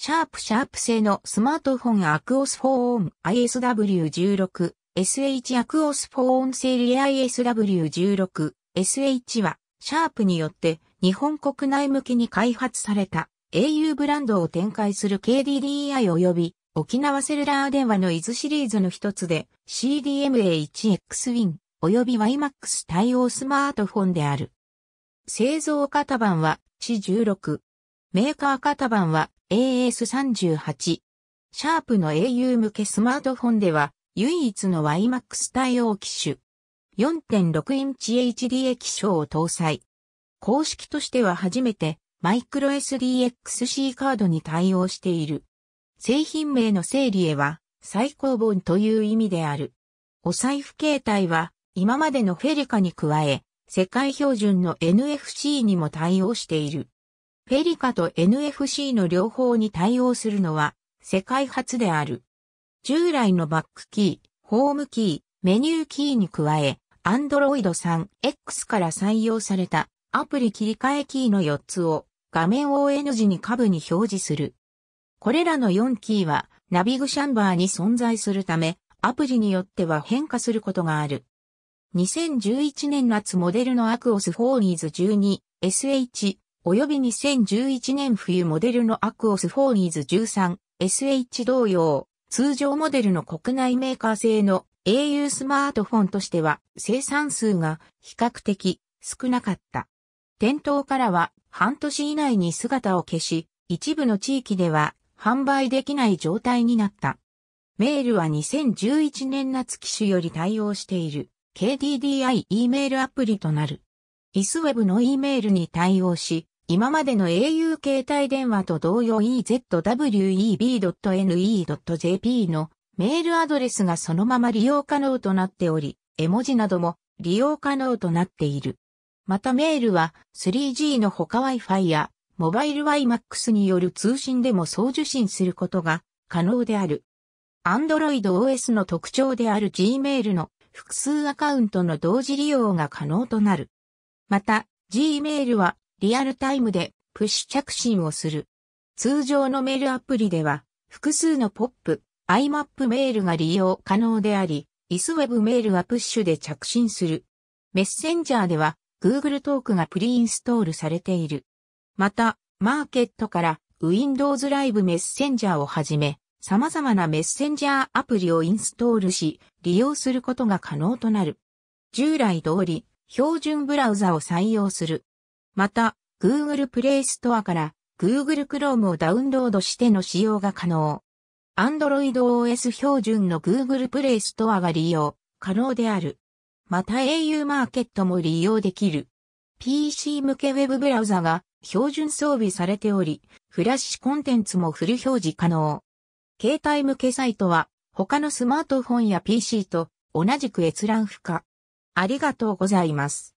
シャープシャープ製のスマートフォンアクオスフォーン ISW16、SH アクオスフォーンセリア ISW16、SH は、シャープによって日本国内向けに開発された au ブランドを展開する KDDI 及び沖縄セルラー電話の伊豆シリーズの一つで CDMA1XWin 及び YMAX 対応スマートフォンである。製造型番は C16。メーカー型番は AS38。シャープの au 向けスマートフォンでは唯一の YMAX 対応機種。4.6インチ HD 液晶を搭載。公式としては初めてマイクロ SDXC カードに対応している。製品名の整理へは最高本という意味である。お財布形態は今までのフェリカに加え世界標準の NFC にも対応している。フェリカと NFC の両方に対応するのは世界初である。従来のバックキー、ホームキー、メニューキーに加え、Android 3X から採用されたアプリ切り替えキーの4つを画面 ON 時に下部に表示する。これらの4キーはナビグシャンバーに存在するため、アプリによっては変化することがある。2011年夏モデルのアクオスフォーニーズ 12SH 及び2011年冬モデルのアクオスフォーニーズ 13SH 同様、通常モデルの国内メーカー製の au スマートフォンとしては生産数が比較的少なかった。店頭からは半年以内に姿を消し、一部の地域では販売できない状態になった。メールは2011年夏機種より対応している KDDI E メールアプリとなる。イスウェブの E メールに対応し、今までの au 携帯電話と同様 ezweb.ne.jp のメールアドレスがそのまま利用可能となっており、絵文字なども利用可能となっている。またメールは 3G の他 Wi-Fi やモバイル WiMAX による通信でも送受信することが可能である。Android OS の特徴である Gmail の複数アカウントの同時利用が可能となる。また、Gmail はリアルタイムでプッシュ着信をする。通常のメールアプリでは、複数のポップ、IMAP メールが利用可能であり、イスウェブメールはプッシュで着信する。メッセンジャーでは、Google トークがプリインストールされている。また、マーケットから Windows ライブメッセンジャーをはじめ、様々なメッセンジャーアプリをインストールし、利用することが可能となる。従来通り、標準ブラウザを採用する。また、Google Play Store から Google Chrome をダウンロードしての使用が可能。Android OS 標準の Google Play Store が利用可能である。また au マーケットも利用できる。PC 向けウェブブラウザが標準装備されており、フラッシュコンテンツもフル表示可能。携帯向けサイトは他のスマートフォンや PC と同じく閲覧不可。ありがとうございます。